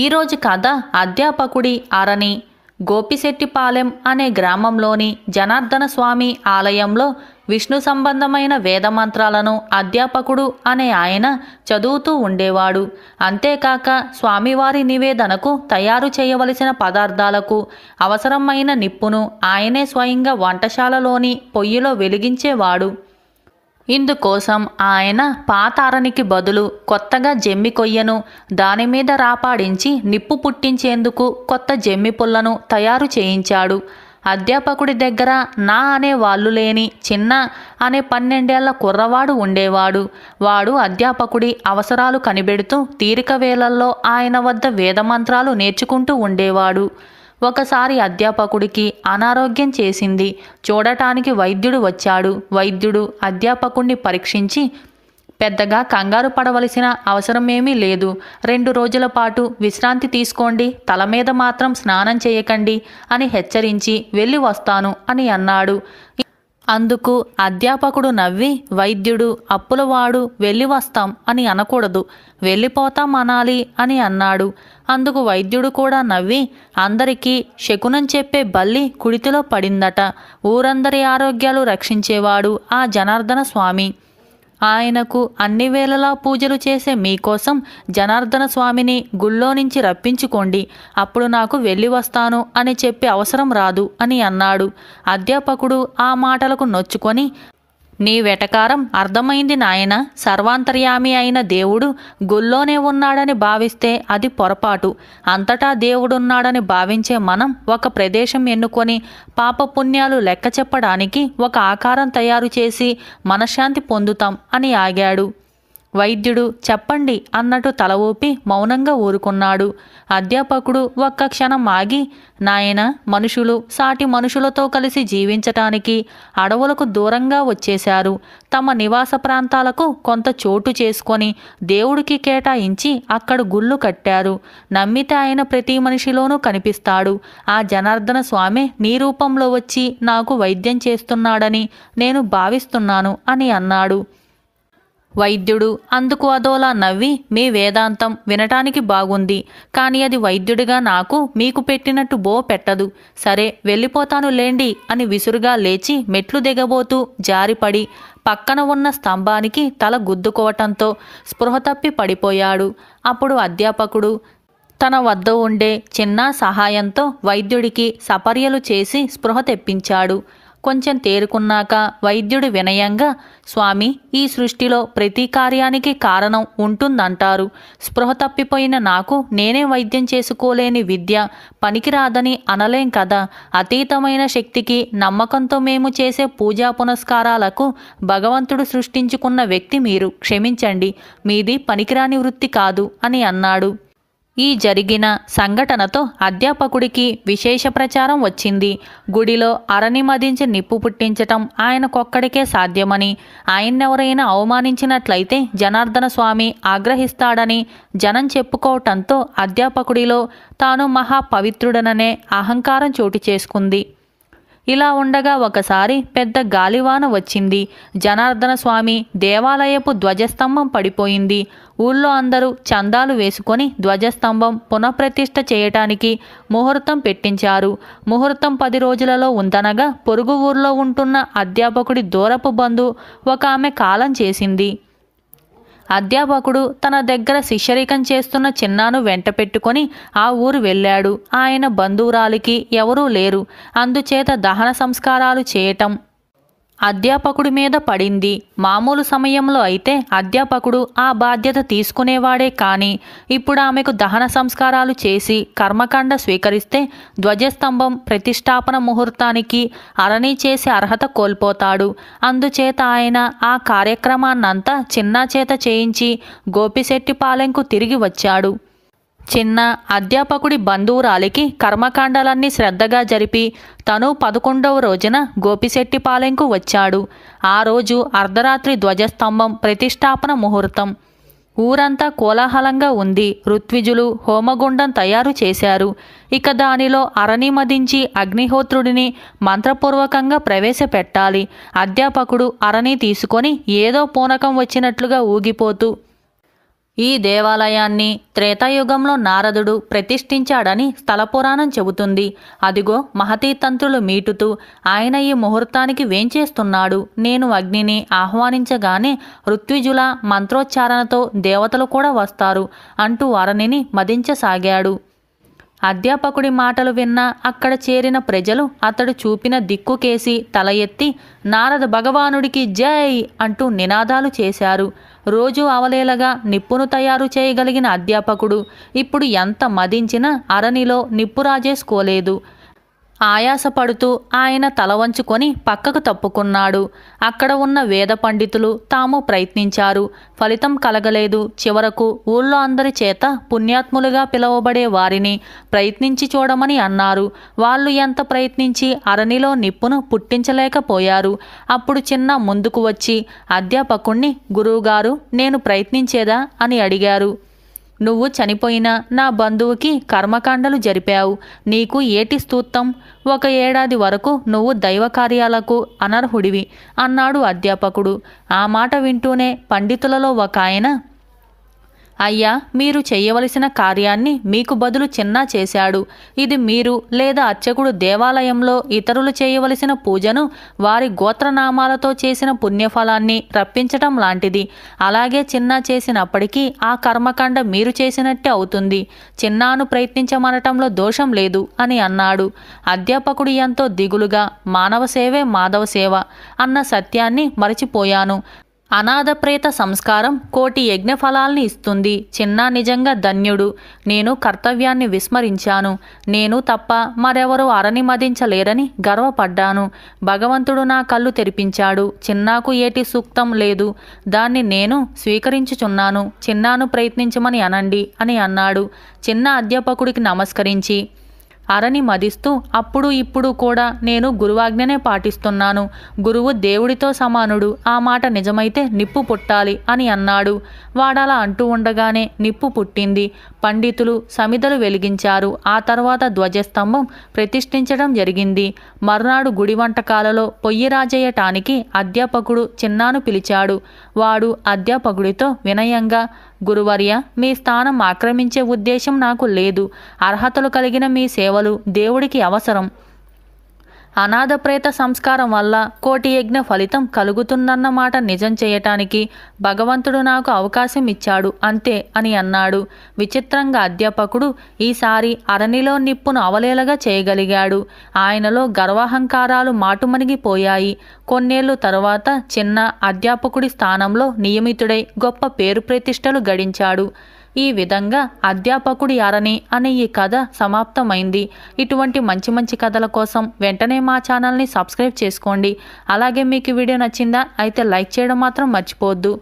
ఈరోజు కథ అధ్యాపకుడి అరణి గోపిశెట్టిపాలెం అనే గ్రామంలోని జనార్దన స్వామి ఆలయంలో విష్ణు సంబంధమైన వేదమంత్రాలను అధ్యాపకుడు అనే ఆయన చదువుతూ ఉండేవాడు అంతేకాక స్వామివారి నివేదనకు తయారు చేయవలసిన పదార్థాలకు అవసరమైన నిప్పును ఆయనే స్వయంగా వంటశాలలోని పొయ్యిలో వెలిగించేవాడు ఇందుకోసం ఆయన పాతారనికి బదులు కొత్తగా జమ్మి కొయ్యను దానిమీద రాపాడించి నిప్పు పుట్టించేందుకు కొత్త జమ్మి పుల్లను తయారు చేయించాడు అధ్యాపకుడి దగ్గర నా అనే వాళ్ళు లేని చిన్న అనే పన్నెండేళ్ల కుర్రవాడు ఉండేవాడు వాడు అధ్యాపకుడి అవసరాలు కనిపెడుతూ తీరిక వేళల్లో ఆయన వద్ద వేదమంత్రాలు నేర్చుకుంటూ ఉండేవాడు ఒకసారి అధ్యాపకుడికి అనారోగ్యం చేసింది చూడటానికి వైద్యుడు వచ్చాడు వైద్యుడు అధ్యాపకుణ్ణి పరీక్షించి పెద్దగా కంగారు పడవలసిన అవసరమేమీ లేదు రెండు రోజుల పాటు విశ్రాంతి తీసుకోండి తల మీద మాత్రం స్నానం చేయకండి అని హెచ్చరించి వెళ్ళి వస్తాను అని అన్నాడు అందుకు అధ్యాపకుడు నవ్వి వైద్యుడు అప్పులవాడు వెళ్ళి వస్తాం అని అనకూడదు వెళ్ళిపోతాం అనాలి అని అన్నాడు అందుకు వైద్యుడు కూడా నవ్వి అందరికీ శకునం చెప్పే బల్లి కుడితిలో పడిందట ఊరందరి ఆరోగ్యాలు రక్షించేవాడు ఆ జనార్దన స్వామి ఆయనకు అన్ని వేళలా పూజలు చేసే మీకోసం జనార్దన స్వామిని గుళ్ళో నుంచి రప్పించుకోండి అప్పుడు నాకు వెళ్ళి వస్తాను అని చెప్పే అవసరం రాదు అని అన్నాడు అధ్యాపకుడు ఆ మాటలకు నొచ్చుకొని నీ వెటకారం అర్థమైంది నాయన సర్వాంతర్యామి అయిన దేవుడు గుల్లోనే ఉన్నాడని భావిస్తే అది పొరపాటు అంతటా దేవుడున్నాడని భావించే మనం ఒక ప్రదేశం ఎన్నుకొని పాపపుణ్యాలు లెక్క చెప్పడానికి ఒక ఆకారం తయారు చేసి మనశ్శాంతి పొందుతాం అని ఆగాడు వైద్యుడు చెప్పండి అన్నట్టు తల ఊపి మౌనంగా ఊరుకున్నాడు అధ్యాపకుడు ఒక్క క్షణం ఆగి నాయన మనుషులు సాటి మనుషులతో కలిసి జీవించటానికి అడవులకు దూరంగా వచ్చేశారు తమ నివాస ప్రాంతాలకు కొంత చోటు చేసుకొని దేవుడికి కేటాయించి అక్కడ గుళ్ళు కట్టారు నమ్మితే ఆయన ప్రతి మనిషిలోనూ కనిపిస్తాడు ఆ జనార్దన స్వామి నీ రూపంలో వచ్చి నాకు వైద్యం చేస్తున్నాడని నేను భావిస్తున్నాను అని అన్నాడు వైద్యుడు అందుకు అదోలా నవ్వి మీ వేదాంతం వినటానికి బాగుంది కానీ అది వైద్యుడిగా నాకు మీకు పెట్టినట్టు బో పెట్టదు సరే వెళ్ళిపోతాను లేండి అని విసురుగా లేచి మెట్లు దిగబోతూ జారిపడి పక్కన ఉన్న స్తంభానికి తల గుద్దుకోవటంతో స్పృహ తప్పి పడిపోయాడు అప్పుడు అధ్యాపకుడు తన వద్ద ఉండే చిన్న సహాయంతో వైద్యుడికి సపర్యలు చేసి స్పృహ తెప్పించాడు కొంచెం తేరుకున్నాక వైద్యుడు వినయంగా స్వామి ఈ సృష్టిలో ప్రతి కార్యానికి కారణం ఉంటుందంటారు స్పృహ తప్పిపోయిన నాకు నేనే వైద్యం చేసుకోలేని విద్య పనికిరాదని అనలేం కదా అతీతమైన శక్తికి నమ్మకంతో మేము చేసే పూజా పునస్కారాలకు భగవంతుడు సృష్టించుకున్న వ్యక్తి మీరు క్షమించండి మీది పనికిరాని వృత్తి కాదు అని అన్నాడు ఈ జరిగిన సంఘటనతో అధ్యాపకుడికి విశేష ప్రచారం వచ్చింది గుడిలో అరణి మదించి నిప్పు పుట్టించటం ఆయనకొక్కడికే సాధ్యమని ఆయన్నెవరైనా అవమానించినట్లయితే జనార్దన స్వామి ఆగ్రహిస్తాడని జనం చెప్పుకోవటంతో అధ్యాపకుడిలో తాను మహాపవిత్రుడననే అహంకారం చోటు చేసుకుంది ఇలా ఉండగా ఒకసారి పెద్ద గాలివాన వచ్చింది జనార్దన స్వామి దేవాలయపు ధ్వజస్తంభం పడిపోయింది ఊళ్ళో అందరూ చందాలు వేసుకొని ధ్వజస్తంభం పునఃప్రతిష్ఠ చేయటానికి ముహూర్తం పెట్టించారు ముహూర్తం పది రోజులలో ఉందనగా పొరుగు ఊర్లో ఉంటున్న అధ్యాపకుడి దూరపు బంధు ఒక ఆమె కాలం చేసింది అధ్యాపకుడు తన దగ్గర శిష్యరికం చేస్తున్న చిన్నాను వెంట పెట్టుకొని ఆ ఊరు వెళ్ళాడు ఆయన బంధువురాలికి ఎవరూ లేరు అందుచేత దహన సంస్కారాలు చేయటం అధ్యాపకుడి మీద పడింది మామూలు సమయంలో అయితే అధ్యాపకుడు ఆ బాధ్యత తీసుకునేవాడే కానీ ఇప్పుడు ఆమెకు దహన సంస్కారాలు చేసి కర్మకాండ స్వీకరిస్తే ధ్వజస్తంభం ప్రతిష్టాపన ముహూర్తానికి అరణి చేసే అర్హత కోల్పోతాడు అందుచేత ఆయన ఆ కార్యక్రమాన్నంతా చిన్నా చేత చేయించి గోపిశెట్టిపాలెంకు తిరిగి వచ్చాడు చిన్న అధ్యాపకుడి బంధువురాలికి కర్మకాండాలన్నీ శ్రద్ధగా జరిపి తను పదకొండవ రోజున గోపిశెట్టిపాలెంకు వచ్చాడు ఆ రోజు అర్ధరాత్రి ధ్వజస్తంభం ప్రతిష్టాపన ముహూర్తం ఊరంతా కోలాహలంగా ఉంది ఋత్విజులు హోమగుండం తయారు చేశారు ఇక దానిలో అరణి మదించి అగ్నిహోత్రుడిని మంత్రపూర్వకంగా ప్రవేశపెట్టాలి అధ్యాపకుడు అరణి తీసుకొని ఏదో పూనకం వచ్చినట్లుగా ఊగిపోతూ ఈ దేవాలయాన్ని త్రేతాయుగంలో నారదుడు ప్రతిష్ఠించాడని స్థలపురాణం చెబుతుంది అదిగో మహతీతంత్రులు మీటుతూ ఆయన ఈ ముహూర్తానికి వేంచేస్తున్నాడు నేను అగ్నిని ఆహ్వానించగానే ఋత్విజుల మంత్రోచ్చారణతో దేవతలు కూడా వస్తారు అంటూ వరణిని మదించసాగాడు అధ్యాపకుడి మాటలు విన్న అక్కడ చేరిన ప్రజలు అతడు చూపిన దిక్కుకేసి తల ఎత్తి నారద భగవానుడికి జై అంటూ నినాదాలు చేశారు రోజు అవలేలగా నిప్పును తయారు చేయగలిగిన అధ్యాపకుడు ఇప్పుడు ఎంత మదించినా అరణిలో నిప్పు రాజేసుకోలేదు ఆయాసపడుతూ ఆయన తల వంచుకొని పక్కకు తప్పుకున్నాడు అక్కడ ఉన్న వేద పండితులు తాము ప్రయత్నించారు ఫలితం కలగలేదు చివరకు ఊళ్ళో అందరి చేత పుణ్యాత్ములుగా పిలువబడే వారిని ప్రయత్నించి చూడమని అన్నారు వాళ్ళు ఎంత ప్రయత్నించి అరణిలో నిప్పును పుట్టించలేకపోయారు అప్పుడు చిన్న ముందుకు వచ్చి అధ్యాపకుణ్ణి గురువుగారు నేను ప్రయత్నించేదా అని అడిగారు నువ్వు చనిపోయిన నా బంధువుకి కర్మకాండలు జరిపావు నీకు ఏటి స్థూత్తం ఒక ఏడాది వరకు నువ్వు దైవ కార్యాలకు అనర్హుడివి అన్నాడు అధ్యాపకుడు ఆ మాట వింటూనే పండితులలో ఒక ఆయన అయ్యా మీరు చేయవలసిన కార్యాన్ని మీకు బదులు చిన్నా చేశాడు ఇది మీరు లేదా అర్చకుడు దేవాలయంలో ఇతరులు చేయవలసిన పూజను వారి గోత్రనామాలతో చేసిన పుణ్యఫలాన్ని రప్పించటం లాంటిది అలాగే చిన్నా చేసినప్పటికీ ఆ కర్మకాండ మీరు చేసినట్టే అవుతుంది చిన్నాను ప్రయత్నించమనటంలో దోషం లేదు అని అన్నాడు అధ్యాపకుడు ఎంతో దిగులుగా మానవ సేవే మాధవ సేవ అన్న సత్యాన్ని మరచిపోయాను అనాథప్రేత సంస్కారం కోటి యజ్ఞఫలాల్ని ఇస్తుంది చిన్న నిజంగా ధన్యుడు నేను కర్తవ్యాన్ని విస్మరించాను నేను తప్ప మరెవరూ మదించలేరని గర్వపడ్డాను భగవంతుడు నా కళ్ళు తెరిపించాడు చిన్నాకు ఏటి సూక్తం లేదు దాన్ని నేను స్వీకరించుచున్నాను చిన్నాను ప్రయత్నించమని అనండి అని అన్నాడు చిన్న అధ్యాపకుడికి నమస్కరించి అరని మదిస్తూ అప్పుడు ఇప్పుడు కూడా నేను గురువాజ్ఞనే పాటిస్తున్నాను గురువు దేవుడితో సమానుడు ఆ మాట నిజమైతే నిప్పు పుట్టాలి అని అన్నాడు వాడలా అంటూ ఉండగానే నిప్పు పుట్టింది పండితులు సమిధలు వెలిగించారు ఆ తర్వాత ధ్వజస్తంభం ప్రతిష్ఠించడం జరిగింది మర్నాడు గుడి వంటకాలలో పొయ్యి రాజేయటానికి అధ్యాపకుడు చిన్నాను పిలిచాడు వాడు అధ్యాపకుడితో వినయంగా గురువర్య మీ స్థానం ఆక్రమించే ఉద్దేశం నాకు లేదు అర్హతలు కలిగిన మీ సేవలు దేవుడికి అవసరం అనాథ ప్రేత సంస్కారం వల్ల కోటి యజ్ఞ ఫలితం కలుగుతుందన్న మాట నిజం చేయటానికి భగవంతుడు నాకు అవకాశం ఇచ్చాడు అంతే అని అన్నాడు విచిత్రంగా అధ్యాపకుడు ఈసారి అరణిలో నిప్పును అవలేలగా చేయగలిగాడు ఆయనలో గర్వాహంకారాలు మాటుమణిగిపోయాయి కొన్నేళ్లు తరువాత చిన్న అధ్యాపకుడి స్థానంలో నియమితుడై గొప్ప పేరు ప్రతిష్టలు గడించాడు ఈ విధంగా అధ్యాపకుడు యారని అనే ఈ కథ సమాప్తమైంది ఇటువంటి మంచి మంచి కథల కోసం వెంటనే మా ఛానల్ని సబ్స్క్రైబ్ చేసుకోండి అలాగే మీకు వీడియో నచ్చిందా అయితే లైక్ చేయడం మాత్రం మర్చిపోవద్దు